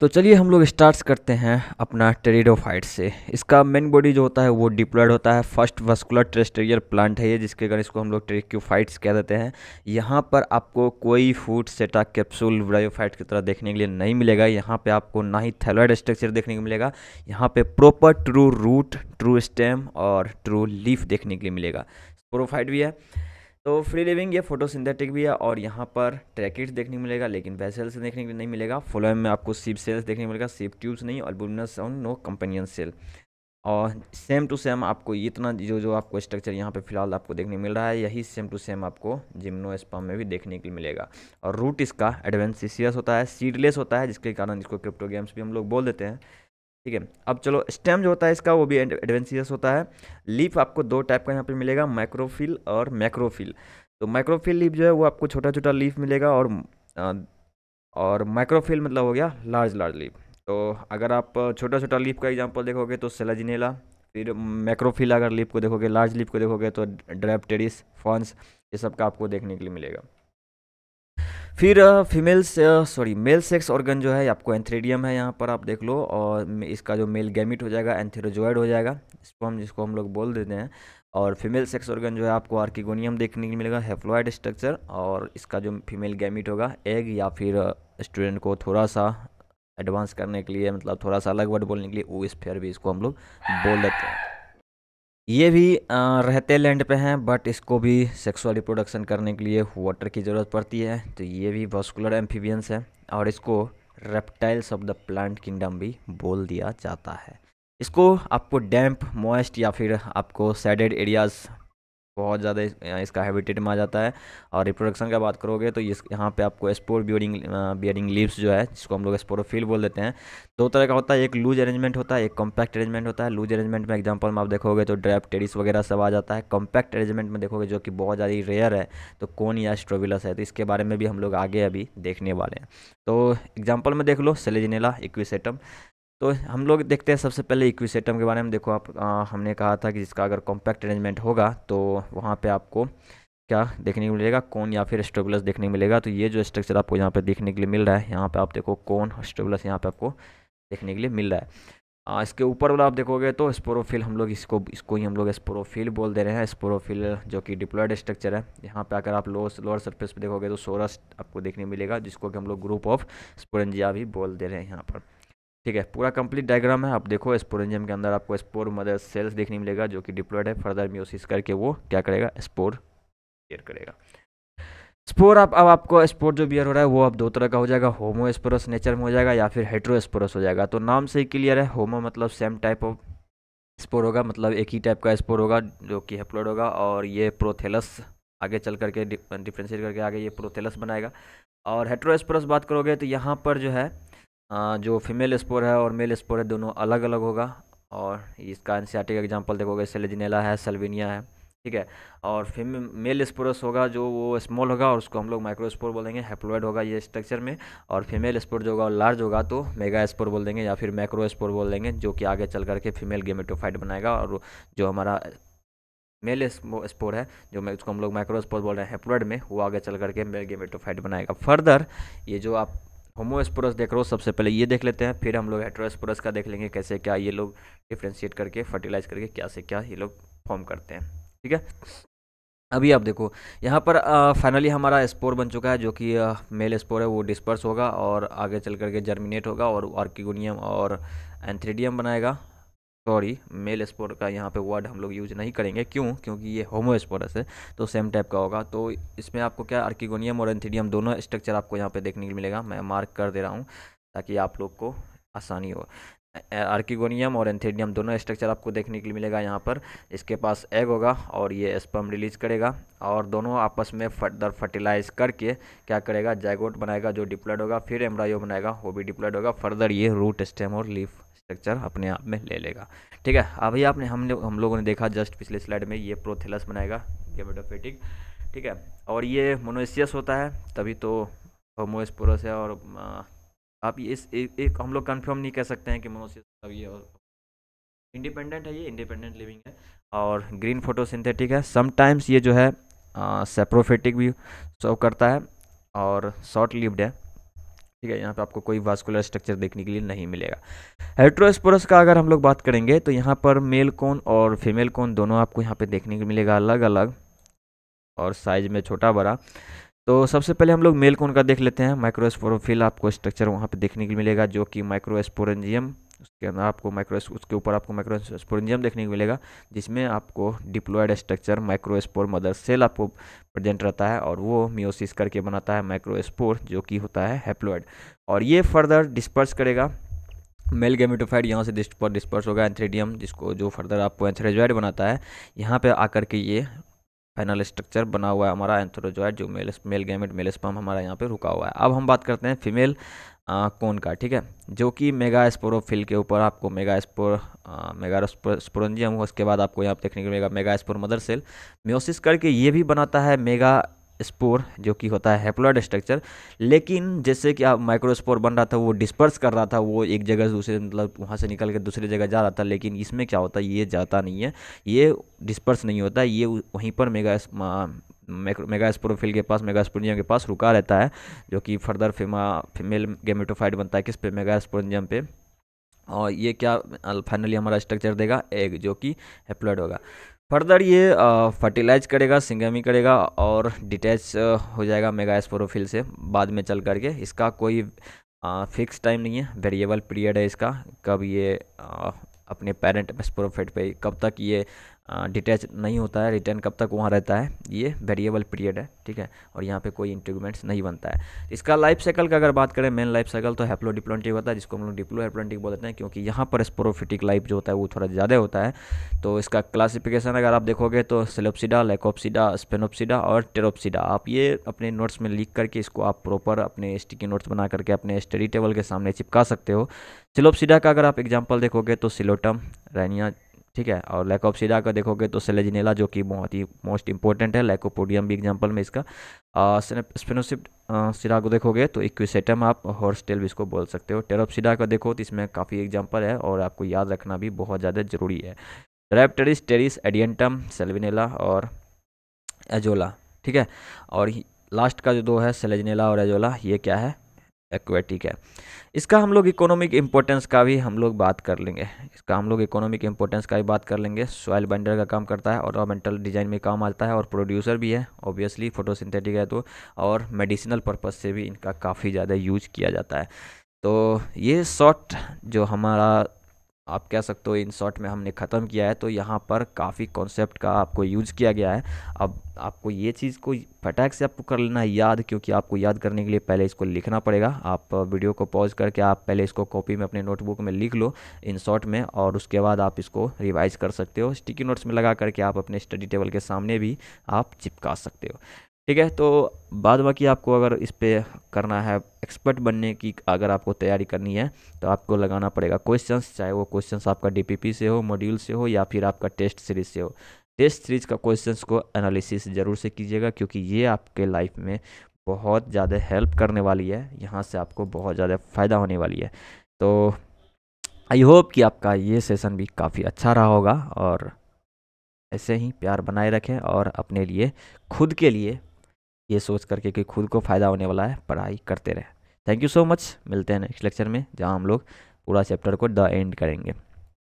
तो चलिए हम लोग स्टार्ट करते हैं अपना टेरिडोफाइट से इसका मेन बॉडी जो होता है वो डिप्लॉयड होता है फर्स्ट वस्कुलर टेरेस्टेरियल प्लांट है ये जिसके कारण इसको हम लोग टेरिक्यूफाइट्स कह देते हैं यहाँ पर आपको कोई फूड सेटा कैप्सूल ब्रायोफाइट की तरह देखने के लिए नहीं मिलेगा यहाँ पर आपको ना ही थैलॉइड स्ट्रक्चर देखने को मिलेगा यहाँ पर proper true root true stem और ट्रू लीफ देखने के लिए मिलेगा प्रोफाइट भी है तो फ्री लिविंग ये फोटो सिंथेटिक भी है और यहाँ पर ट्रैकेट्स देखने को मिलेगा लेकिन वैसेल्स देखने को नहीं मिलेगा फोलोम में आपको सीप सेल्स देखने को मिलेगा सीप ट्यूब्स नहीं और albuminous on no companion cell और सेम टू सेम आपको इतना जो जो आपको स्ट्रक्चर यहाँ पे फिलहाल आपको देखने मिल रहा है यही सेम टू सेम आपको जिम्नो एस्पम में भी देखने के लिए मिलेगा और रूट इसका एडवेंसिसियस होता है सीडलेस होता है जिसके कारण इसको क्रिप्टो गेम्स भी हम लोग बोल देते हैं ठीक है अब चलो स्टेम जो होता है इसका वो भी एडवेंसियस होता है लीफ आपको दो टाइप का यहाँ पे मिलेगा माइक्रोफिल और मैक्रोफिल तो माइक्रोफिल लीफ जो है वो आपको छोटा छोटा लीफ मिलेगा और और माइक्रोफिल मतलब हो गया लार्ज लार्ज लीफ तो अगर आप छोटा छोटा लीफ का एग्जाम्पल देखोगे तो सेलाजिनेला फिर मैक्रोफिल अगर लीफ को देखोगे लार्ज लीफ को देखोगे तो टेरिस फॉन्स ये सब का आपको देखने के लिए मिलेगा फिर females sorry male sex organ जो है आपको एंथ्रेडियम है यहाँ पर आप देख लो और इसका जो मेल गैमिट हो जाएगा एंथेरोजोइड हो जाएगा इसको हम जिसको हम लोग बोल देते हैं और फीमेल सेक्स ऑर्गन जो है आपको आर्किगोनियम देखने को मिलेगा हेफ्लॉइड स्ट्रक्चर और इसका जो फीमेल गैमिट होगा एग या फिर स्टूडेंट को थोड़ा सा एडवांस करने के लिए मतलब थोड़ा सा अलग वर्ड बोलने के लिए इस फेयर भी इसको हम लोग बोल देते हैं ये भी रहते लैंड पे हैं बट इसको भी सेक्सुअल रिप्रोडक्शन करने के लिए वाटर की ज़रूरत पड़ती है तो ये भी वॉस्कुलर एम्फीबियंस है और इसको reptiles of the plant kingdom भी बोल दिया जाता है इसको आपको डैम्प मॉइस्ट या फिर आपको सैडेड एरियाज़ बहुत ज़्यादा इसका हैबिटेट में आ जाता है और रिप्रोडक्शन का बात करोगे तो इस यहाँ पे आपको स्पोर बियरिंग बियरिंग लीव्स जो है जिसको हम लोग स्पोरोफिल बोल देते हैं दो तरह का होता है एक लूज अरेंजमेंट होता है एक कॉम्पैक्ट अरेंजमेंट होता है लूज अरेंजमेंट में एग्जाम्पल में आप देखोगे तो ड्रैप टेरिस वगैरह सब आ जाता है कॉम्पैक्ट अरेंजमेंट में देखोगे जो कि बहुत ज़्यादा रेयर है तो कौन या स्ट्रोविलस है तो इसके बारे में भी हम लोग आगे अभी देखने वाले हैं तो एग्जाम्पल में देख लो सेलेजनेला इक्विसेटम तो हम लोग देखते हैं सबसे पहले इक्विसेटम के बारे में देखो आप आ, हमने कहा था कि जिसका अगर कॉम्पैक्ट अरेंजमेंट होगा तो वहाँ पे आपको क्या देखने को मिलेगा कौन या फिर स्ट्रगुलस देखने को मिलेगा तो ये जो स्ट्रक्चर आपको यहाँ पे देखने के लिए मिल रहा है यहाँ पे आप देखो कौन और स्ट्रगुलस यहाँ पे आपको देखने के लिए मिल रहा है आ, इसके ऊपर वाला आप देखोगे तो स्पोरोफिल हम लोग इसको इसको ही हम लोग स्पोरोफिल बोल दे रहे हैं स्पोरोफिल जो कि डिप्लॉयड स्ट्रक्चर है यहाँ पे अगर आप लोअर लोअर सर्फेस पर देखोगे तो सोरस आपको देखने मिलेगा जिसको कि हम लोग ग्रुप ऑफ स्पोरेंजिया भी बोल दे रहे हैं यहाँ पर ठीक है पूरा कंप्लीट डायग्राम है आप देखो स्पोरेंजियम के अंदर आपको स्पोर मदर सेल्स देखने मिलेगा जो कि डिप्लॉयड है फर्दर म्यूसिस करके वो क्या करेगा स्पोर बियर करेगा स्पोर आप अब आपको स्पोर जो बियर हो रहा है वो अब दो तरह का हो जाएगा होमो स्पोरस नेचर में हो जाएगा या फिर हेट्रोस्पोरस हो जाएगा तो नाम से ही क्लियर है होमो मतलब सेम टाइप ऑफ स्पोर होगा मतलब एक ही टाइप का स्पोर होगा जो कि हेप्लॉइड होगा और ये प्रोथेलस आगे चल करके डिफ्रेंशिएट करके आगे ये प्रोथेलस बनाएगा और हेट्रोस्पोरस बात करोगे तो यहाँ पर जो है हाँ, जो फीमेल स्पोर है और मेल स्पोर है दोनों अलग अलग होगा और इसका एन सी एग्जांपल देखोगे सेलेजिनेला है सेल्विनिया है ठीक है और फीम मेल स्पोरस होगा जो वो स्मॉल होगा और उसको हम लोग माइक्रोस्पोर बोलेंगे हेप्लोइड होगा ये स्ट्रक्चर में और फीमेल स्पोर जो होगा लार्ज होगा तो मेगा स्पोर बोल देंगे या फिर माइक्रो स्पोर बोल देंगे जो कि आगे चल करके फीमेल गेमेटोफाइट बनाएगा और जो हमारा मेल स्पोर है जो मैं उसको हम लोग माइक्रोस्पोर बोल रहे हैं हेप्लोइड में वो आगे चल करके मेल गेमेटोफाइट बनाएगा फर्दर ये जो आप होमोस्पोरस देख रहे हो सबसे पहले ये देख लेते हैं फिर हम लोग हेट्रोस्पोरस का देख लेंगे कैसे क्या ये लोग डिफ्रेंशिएट करके फर्टिलाइज करके क्या से क्या ये लोग फॉर्म करते हैं ठीक है अभी आप देखो यहाँ पर फाइनली हमारा स्पोर बन चुका है जो कि मेल स्पोर है वो डिस्पर्स होगा और आगे चल करके जर्मिनेट होगा और आर्किगोनियम और एंथ्रीडियम बनाएगा सॉरी मेल स्पोर का यहाँ पे वर्ड हम लोग यूज नहीं करेंगे क्यों क्योंकि ये होमो स्पोरस है तो सेम टाइप का होगा तो इसमें आपको क्या आर्किगोनियम और एंथीडियम दोनों स्ट्रक्चर आपको यहाँ पे देखने को मिलेगा मैं मार्क कर दे रहा हूँ ताकि आप लोग को आसानी हो आर्किगोनियम और एंथीडियम दोनों स्ट्रक्चर आपको देखने के लिए मिलेगा यहाँ पर इसके पास एग होगा और ये स्पम रिलीज करेगा और दोनों आपस में फर्दर फर्टिलाइज करके क्या करेगा जैगोट बनाएगा जो डिप्लॉयड होगा फिर एम्ब्रायो बनाएगा वो भी डिप्लॉयड होगा फर्दर ये रूट स्टेम और लीफ स्ट्रक्चर अपने आप में ले लेगा ठीक है अभी आपने हम लोग हम लोगों ने देखा जस्ट पिछले स्लाइड में ये प्रोथेलस बनाएगा गेमेटोफेटिक ठीक है और ये मोनोसियस होता है तभी तो होमोस्पोरस है और आप ये इस एक, एक हम लोग कंफर्म नहीं कह सकते हैं कि मोनोसियस तब ये इंडिपेंडेंट है ये इंडिपेंडेंट लिविंग है और ग्रीन फोटोसिंथेटिक है समटाइम्स ये जो है सेप्रोफेटिक भी सर्व करता है और शॉर्ट लिव्ड है ठीक है यहाँ पे आपको कोई वास्कुलर स्ट्रक्चर देखने के लिए नहीं मिलेगा हेट्रोस्पोरस का अगर हम लोग बात करेंगे तो यहाँ पर मेल कोन और फीमेल कोन दोनों आपको यहाँ पे देखने को मिलेगा अलग अलग और साइज में छोटा बड़ा तो सबसे पहले हम लोग मेल कोन का देख लेते हैं माइक्रोस्पोरोफिल आपको स्ट्रक्चर वहाँ पे देखने को मिलेगा जो कि माइक्रोस्पोरेंजियम उसके अंदर आपको माइक्रो उसके ऊपर आपको स्पोरेंजियम देखने को मिलेगा जिसमें आपको diploid structure microspore mother cell आपको प्रेजेंट रहता है और वो मियोसिस करके बनाता है माइक्रोस्पोर जो कि होता है हेप्लोइड और ये फर्दर डिस्पर्स करेगा मेल गेमिटोफाइड यहाँ से डिस्पर डिस्पर्स होगा एंथ्रेडियम जिसको जो फर्दर आपको एंथ्रेजॉइड बनाता है यहाँ पे आकर के ये फाइनल स्ट्रक्चर बना हुआ है हमारा एंथ्रोजॉइड जो male male gamete male sperm हमारा यहाँ पे रुका हुआ है अब हम बात करते हैं फीमेल कौन का ठीक है जो कि मेगा स्पोरोफिल के ऊपर आपको मेगा स्पोर मेगा स्पोरेंजियम उसके बाद आपको यहाँ पर देखने को मिलेगा megaspore mother cell meiosis करके ये भी बनाता है मेगा स्पोर जो कि होता है हेप्लॉयड स्ट्रक्चर लेकिन जैसे कि आप माइक्रोस्पोर बन रहा था वो डिस्पर्स कर रहा था वो एक जगह से दूसरे मतलब वहाँ से निकल के दूसरी जगह जा रहा था लेकिन इसमें क्या होता है ये जाता नहीं है ये डिस्पर्स नहीं होता ये वहीं पर मेगा मेगा स्पोरोफिल के पास मेगास्पोरेंजियम के पास रुका रहता है जो कि फर्दर फेमा फीमेल गेमेटोफाइड बनता है किस पे मेगा मेगास्पोरेंजियम पे और ये क्या फाइनली हमारा स्ट्रक्चर देगा एग जो कि एप्लॉयड होगा फर्दर ये फर्टिलाइज करेगा सिंगमी करेगा और डिटैच हो जाएगा मेगास्पोरोफिल से बाद में चल करके इसका कोई फिक्स टाइम नहीं है वेरिएबल पीरियड है इसका कब ये आ, अपने पेरेंट स्पोरोफेट पे कब तक ये डिटैच नहीं होता है रिटर्न कब तक वहाँ रहता है ये वेरिएबल पीरियड है ठीक है और यहाँ पे कोई इंटीग्यूमेंट्स नहीं बनता है इसका लाइफ साइकिल का अगर बात करें मेन लाइफ साइकिल तो हैप्लो डिप्लोटिक होता है जिसको हम लोग डिप्लो हेप्लोटिक बोलते हैं क्योंकि यहाँ पर स्पोरोफिटिक लाइफ जो होता है वो थोड़ा ज़्यादा होता है तो इसका क्लासिफिकेशन अगर आप देखोगे तो सेलोपसीडा लेकोपसीडा स्पेनोपसीडा और टेरोपसीडा आप ये अपने नोट्स में लिख करके इसको आप प्रॉपर अपने स्टिकी नोट्स बना करके अपने स्टडी टेबल के सामने चिपका सकते हो सिलोपसीडा का अगर आप एग्जाम्पल देखोगे तो सिलोटम रैनिया ठीक है और लैकोपसीडा का देखोगे तो सेलेजिनेला जो कि बहुत ही मोस्ट इंपॉर्टेंट है लैकोपोडियम भी एग्जांपल में इसका स्पेनोसिप सिरा को देखोगे तो इक्विसेटम आप हॉर्स टेल भी इसको बोल सकते हो टेरोपसीडा का देखो तो इसमें काफ़ी एग्जाम्पल है और आपको याद रखना भी बहुत ज़्यादा जरूरी है रेप्टेरिस टेरिस एडियंटम सेलविनेला और एजोला ठीक है और लास्ट का जो दो है सेलेजनेला और एजोला ये क्या है एक्वेटिक है इसका हम लोग इकोनॉमिक इंपॉर्टेंस का भी हम लोग बात कर लेंगे इसका हम लोग इकोनॉमिक इंपॉर्टेंस का भी बात कर लेंगे सॉयल बाइंडर का काम करता है ऑर्मेंटल डिजाइन में काम आता है और प्रोड्यूसर भी है ऑब्वियसली फोटोसिंथेटिक है तो और मेडिसिनल पर्पज़ से भी इनका काफ़ी ज़्यादा यूज किया जाता है तो ये शॉर्ट जो हमारा आप कह सकते हो इन शॉर्ट में हमने ख़त्म किया है तो यहाँ पर काफ़ी कॉन्सेप्ट का आपको यूज़ किया गया है अब आपको ये चीज़ को फटैक से आपको कर लेना है याद क्योंकि आपको याद करने के लिए पहले इसको लिखना पड़ेगा आप वीडियो को पॉज करके आप पहले इसको कॉपी में अपने नोटबुक में लिख लो इन शॉर्ट में और उसके बाद आप इसको रिवाइज कर सकते हो स्टिकी नोट्स में लगा करके आप अपने स्टडी टेबल के सामने भी आप चिपका सकते हो ठीक है तो बाद बाकी आपको अगर इस पर करना है एक्सपर्ट बनने की अगर आपको तैयारी करनी है तो आपको लगाना पड़ेगा क्वेश्चंस चाहे वो क्वेश्चंस आपका डीपीपी से हो मॉड्यूल से हो या फिर आपका टेस्ट सीरीज से हो टेस्ट सीरीज का क्वेश्चंस को एनालिसिस ज़रूर से कीजिएगा क्योंकि ये आपके लाइफ में बहुत ज़्यादा हेल्प करने वाली है यहाँ से आपको बहुत ज़्यादा फ़ायदा होने वाली है तो आई होप कि आपका ये सेसन भी काफ़ी अच्छा रहा होगा और ऐसे ही प्यार बनाए रखें और अपने लिए खुद के लिए ये सोच करके कि खुद को फ़ायदा होने वाला है पढ़ाई करते रहें थैंक यू सो मच मिलते हैं नेक्स्ट लेक्चर में जहाँ हम लोग पूरा चैप्टर को द एंड करेंगे